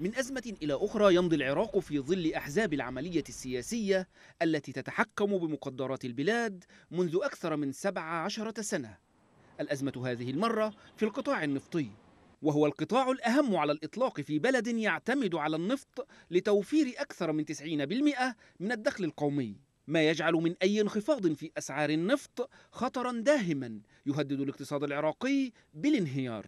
من أزمة إلى أخرى يمضي العراق في ظل أحزاب العملية السياسية التي تتحكم بمقدرات البلاد منذ أكثر من 17 سنة الأزمة هذه المرة في القطاع النفطي وهو القطاع الأهم على الإطلاق في بلد يعتمد على النفط لتوفير أكثر من 90% من الدخل القومي ما يجعل من أي انخفاض في أسعار النفط خطرا داهما يهدد الاقتصاد العراقي بالانهيار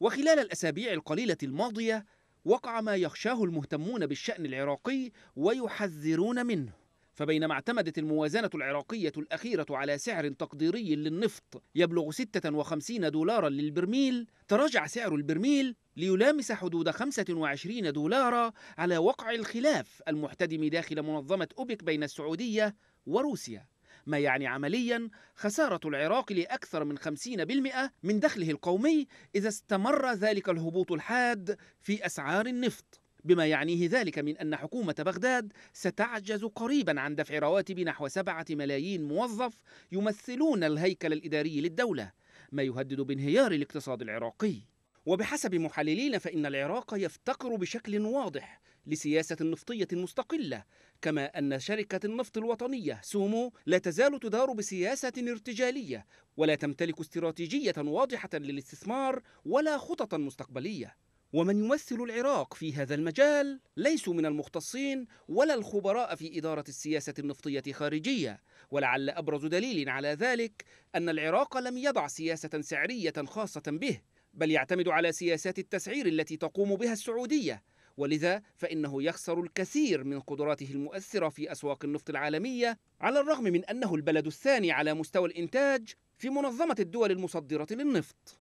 وخلال الأسابيع القليلة الماضية وقع ما يخشاه المهتمون بالشأن العراقي ويحذرون منه فبينما اعتمدت الموازنة العراقية الأخيرة على سعر تقديري للنفط يبلغ 56 دولارا للبرميل تراجع سعر البرميل ليلامس حدود 25 دولارا على وقع الخلاف المحتدم داخل منظمة أوبك بين السعودية وروسيا ما يعني عمليا خسارة العراق لأكثر من 50% من دخله القومي إذا استمر ذلك الهبوط الحاد في أسعار النفط بما يعنيه ذلك من أن حكومة بغداد ستعجز قريبا عن دفع رواتب نحو سبعة ملايين موظف يمثلون الهيكل الإداري للدولة ما يهدد بانهيار الاقتصاد العراقي وبحسب محللين فإن العراق يفتقر بشكل واضح لسياسة نفطية مستقلة كما أن شركة النفط الوطنية سومو لا تزال تدار بسياسة ارتجالية ولا تمتلك استراتيجية واضحة للاستثمار ولا خططا مستقبلية ومن يمثل العراق في هذا المجال ليسوا من المختصين ولا الخبراء في إدارة السياسة النفطية خارجية ولعل أبرز دليل على ذلك أن العراق لم يضع سياسة سعرية خاصة به بل يعتمد على سياسات التسعير التي تقوم بها السعودية ولذا فإنه يخسر الكثير من قدراته المؤثرة في أسواق النفط العالمية على الرغم من أنه البلد الثاني على مستوى الإنتاج في منظمة الدول المصدرة للنفط